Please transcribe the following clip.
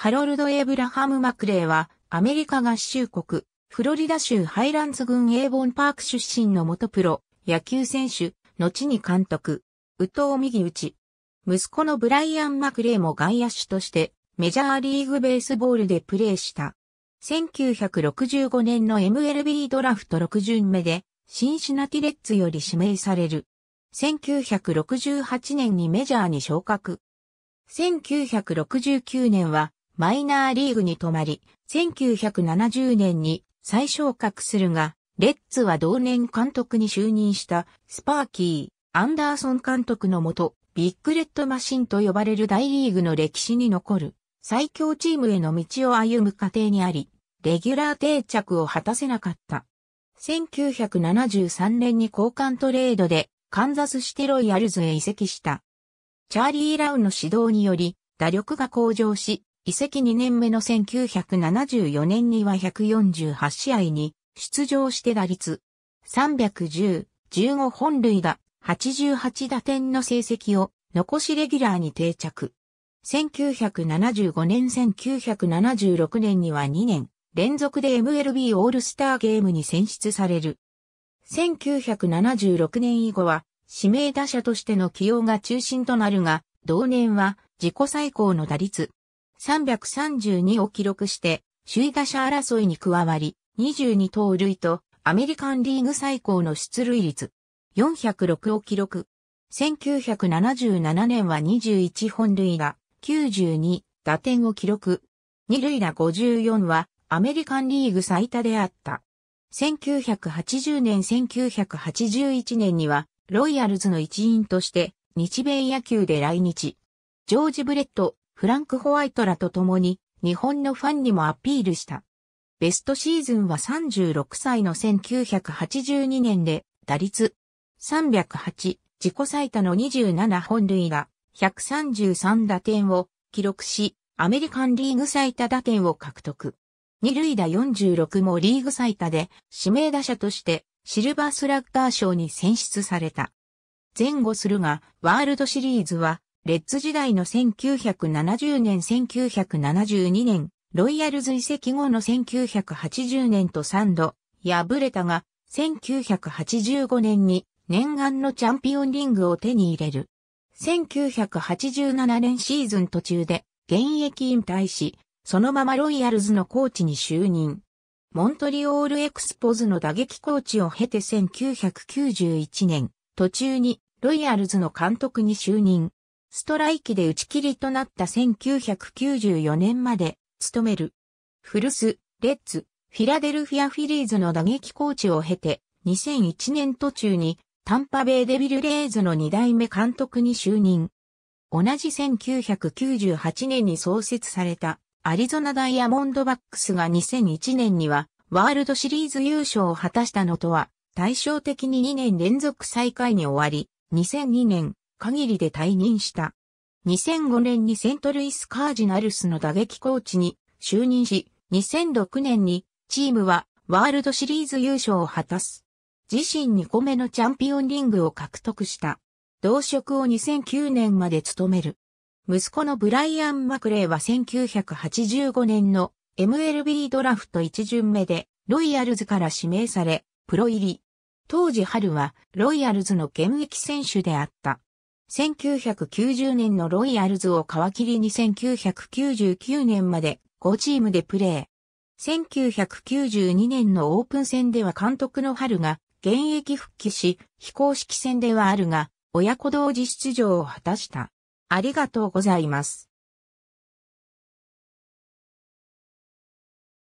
ハロルド・エイブラハム・マクレーは、アメリカ合衆国、フロリダ州ハイランズ郡エーボンパーク出身の元プロ、野球選手、後に監督、右投右打ち。息子のブライアン・マクレーも外野手として、メジャーリーグベースボールでプレーした。1965年の MLB ドラフト6巡目で、シンシナティレッツより指名される。1968年にメジャーに昇格。1969年はマイナーリーグに泊まり、1970年に再昇格するが、レッツは同年監督に就任したスパーキー、アンダーソン監督のもと、ビッグレッドマシンと呼ばれる大リーグの歴史に残る最強チームへの道を歩む過程にあり、レギュラー定着を果たせなかった。1973年に交換トレードでカンザスシテロイヤルズへ移籍した。チャーリー・ラウンの指導により打力が向上し、移籍2年目の1974年には148試合に出場して打率310、15本塁打、88打点の成績を残しレギュラーに定着。1975年1976年には2年連続で MLB オールスターゲームに選出される。1976年以後は指名打者としての起用が中心となるが、同年は自己最高の打率332を記録して、首位打者争いに加わり、22盗塁と、アメリカンリーグ最高の出塁率、406を記録。1977年は21本塁打、92打点を記録。2塁打54は、アメリカンリーグ最多であった。1980年1981年には、ロイヤルズの一員として、日米野球で来日。ジョージ・ブレット、フランク・ホワイトらと共に日本のファンにもアピールした。ベストシーズンは36歳の1982年で打率308、自己最多の27本塁打、133打点を記録し、アメリカンリーグ最多打点を獲得。二塁打46もリーグ最多で、指名打者としてシルバースラッガー賞に選出された。前後するが、ワールドシリーズはレッズ時代の1970年1972年、ロイヤルズ移籍後の1980年と3度、敗れたが、1985年に念願のチャンピオンリングを手に入れる。1987年シーズン途中で現役引退し、そのままロイヤルズのコーチに就任。モントリオールエクスポズの打撃コーチを経て1991年、途中にロイヤルズの監督に就任。ストライキで打ち切りとなった1994年まで務める。フルス、レッツ、フィラデルフィアフィリーズの打撃コーチを経て、2001年途中にタンパベイデビルレイズの2代目監督に就任。同じ1998年に創設されたアリゾナダイヤモンドバックスが2001年にはワールドシリーズ優勝を果たしたのとは対照的に2年連続最下位に終わり、2002年限りで退任した。2005年にセントルイスカージナルスの打撃コーチに就任し、2006年にチームはワールドシリーズ優勝を果たす。自身2個目のチャンピオンリングを獲得した。同職を2009年まで務める。息子のブライアン・マクレーは1985年の MLB ドラフト1巡目でロイヤルズから指名され、プロ入り。当時春はロイヤルズの現役選手であった。1990年のロイヤルズを皮切りに1999年まで5チームでプレー。1992年のオープン戦では監督の春が現役復帰し、非公式戦ではあるが、親子同時出場を果たした。ありがとうございます。